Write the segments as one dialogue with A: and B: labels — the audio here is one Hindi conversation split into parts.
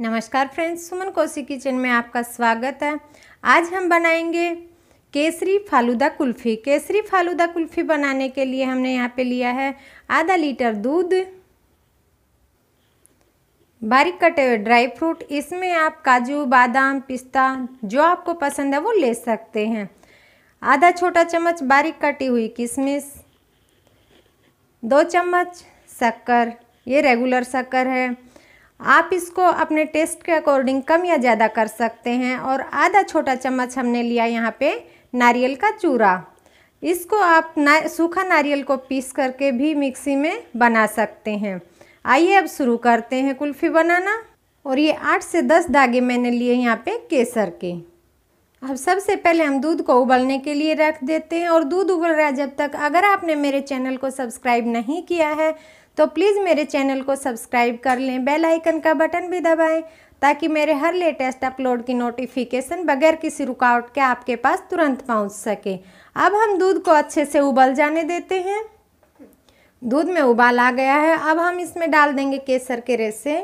A: नमस्कार फ्रेंड्स सुमन कोसी किचन में आपका स्वागत है आज हम बनाएंगे केसरी फालूदा कुल्फ़ी केसरी फालूदा कुल्फ़ी बनाने के लिए हमने यहाँ पे लिया है आधा लीटर दूध बारीक कटे हुए ड्राई फ्रूट इसमें आप काजू बादाम पिस्ता जो आपको पसंद है वो ले सकते हैं आधा छोटा चम्मच बारीक कटी हुई किशमिश दो चम्मच शक्कर ये रेगुलर शक्कर है आप इसको अपने टेस्ट के अकॉर्डिंग कम या ज़्यादा कर सकते हैं और आधा छोटा चम्मच हमने लिया यहाँ पे नारियल का चूरा इसको आप ना सूखा नारियल को पीस करके भी मिक्सी में बना सकते हैं आइए अब शुरू करते हैं कुल्फ़ी बनाना और ये आठ से दस धागे मैंने लिए यहाँ पे केसर के अब सबसे पहले हम दूध को उबलने के लिए रख देते हैं और दूध उबल रहा है जब तक अगर आपने मेरे चैनल को सब्सक्राइब नहीं किया है तो प्लीज़ मेरे चैनल को सब्सक्राइब कर लें बेल आइकन का बटन भी दबाएं ताकि मेरे हर लेटेस्ट अपलोड की नोटिफिकेशन बगैर किसी रुकावट के आपके पास तुरंत पहुंच सके अब हम दूध को अच्छे से उबल जाने देते हैं दूध में उबाल आ गया है अब हम इसमें डाल देंगे केसर के रेसे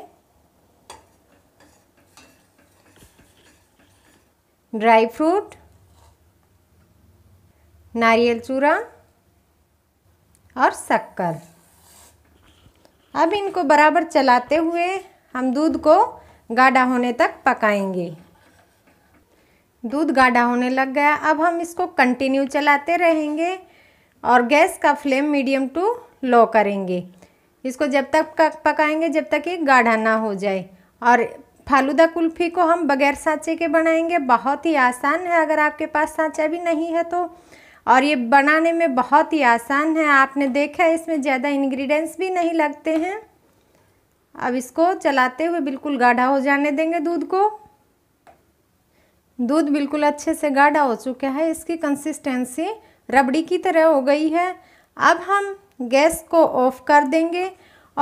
A: ड्राई फ्रूट नारियल चूरा और शक्कर अब इनको बराबर चलाते हुए हम दूध को गाढ़ा होने तक पकाएंगे दूध गाढ़ा होने लग गया अब हम इसको कंटिन्यू चलाते रहेंगे और गैस का फ्लेम मीडियम टू लो करेंगे इसको जब तक पकाएंगे जब तक ये गाढ़ा ना हो जाए और फालूदा कुल्फ़ी को हम बगैर सांचे के बनाएंगे बहुत ही आसान है अगर आपके पास सांचा भी नहीं है तो और ये बनाने में बहुत ही आसान है आपने देखा है इसमें ज़्यादा इन्ग्रीडियंट्स भी नहीं लगते हैं अब इसको चलाते हुए बिल्कुल गाढ़ा हो जाने देंगे दूध को दूध बिल्कुल अच्छे से गाढ़ा हो चुका है इसकी कंसिस्टेंसी रबड़ी की तरह हो गई है अब हम गैस को ऑफ कर देंगे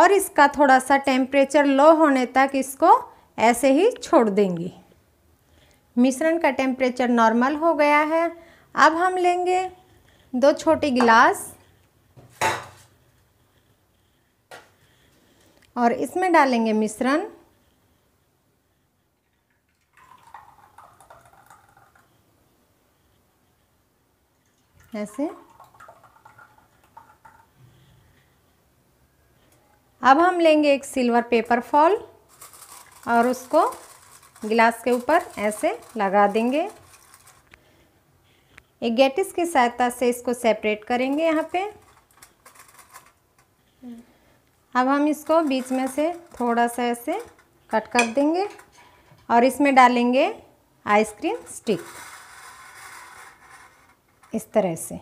A: और इसका थोड़ा सा टेम्परेचर लो होने तक इसको ऐसे ही छोड़ देंगी मिश्रण का टेम्परेचर नॉर्मल हो गया है अब हम लेंगे दो छोटे गिलास और इसमें डालेंगे मिश्रण ऐसे अब हम लेंगे एक सिल्वर पेपर फॉल और उसको गिलास के ऊपर ऐसे लगा देंगे एक गैटिस की सहायता से इसको सेपरेट करेंगे यहाँ पे अब हम इसको बीच में से थोड़ा सा ऐसे कट कर देंगे और इसमें डालेंगे आइसक्रीम स्टिक इस तरह से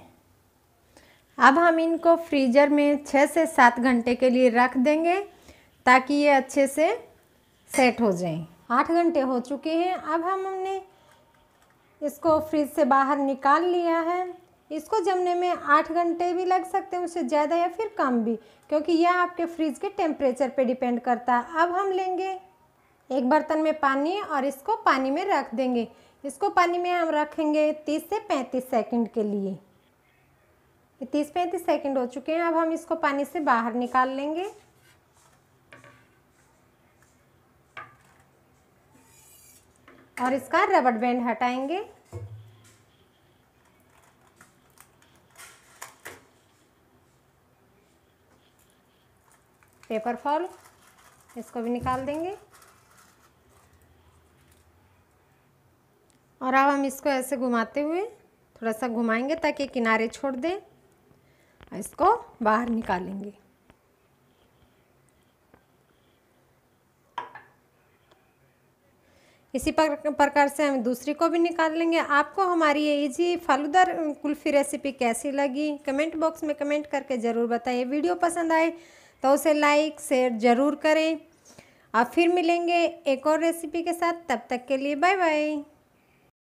A: अब हम इनको फ्रीजर में छः से सात घंटे के लिए रख देंगे ताकि ये अच्छे से सेट हो जाएं आठ घंटे हो चुके हैं अब हम हमने इसको फ्रिज से बाहर निकाल लिया है इसको जमने में आठ घंटे भी लग सकते हैं उससे ज़्यादा या फिर कम भी क्योंकि यह आपके फ्रिज के टेम्परेचर पे डिपेंड करता है अब हम लेंगे एक बर्तन में पानी और इसको पानी में रख देंगे इसको पानी में हम रखेंगे तीस से पैंतीस सेकंड के लिए तीस पैंतीस सेकंड हो चुके हैं अब हम इसको पानी से बाहर निकाल लेंगे और इसका रबड़ बैंड हटाएंगे पेपर फॉल इसको भी निकाल देंगे और अब हम इसको ऐसे घुमाते हुए थोड़ा सा घुमाएंगे ताकि किनारे छोड़ दें इसको बाहर निकालेंगे इसी प्रकार से हम दूसरी को भी निकाल लेंगे आपको हमारी ये इजी फालूदार कुल्फ़ी रेसिपी कैसी लगी कमेंट बॉक्स में कमेंट करके ज़रूर बताइए वीडियो पसंद आए तो उसे लाइक शेयर ज़रूर करें और फिर मिलेंगे एक और रेसिपी के साथ तब तक के लिए बाय बाय